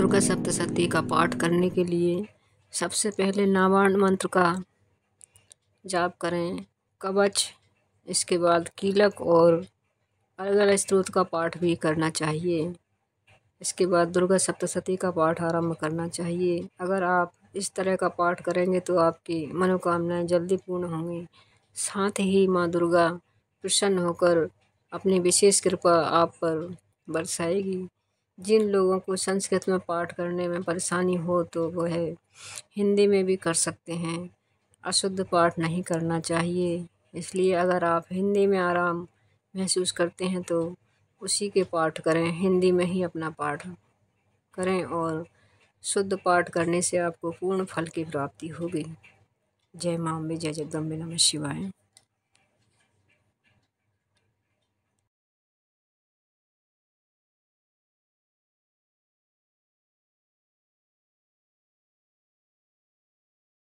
दुर्गा सप्तशती का पाठ करने के लिए सबसे पहले नावाण मंत्र का जाप करें कवच इसके बाद कीलक और अलग अलग स्त्रोत का पाठ भी करना चाहिए इसके बाद दुर्गा सप्तशती का पाठ आरंभ करना चाहिए अगर आप इस तरह का पाठ करेंगे तो आपकी मनोकामनाएं जल्दी पूर्ण होंगी साथ ही माँ दुर्गा प्रसन्न होकर अपनी विशेष कृपा आप पर बरसाएगी जिन लोगों को संस्कृत में पाठ करने में परेशानी हो तो वह हिंदी में भी कर सकते हैं अशुद्ध पाठ नहीं करना चाहिए इसलिए अगर आप हिंदी में आराम महसूस करते हैं तो उसी के पाठ करें हिंदी में ही अपना पाठ करें और शुद्ध पाठ करने से आपको पूर्ण फल की प्राप्ति होगी जय माँ जय जगदम्बे नमः शिवाय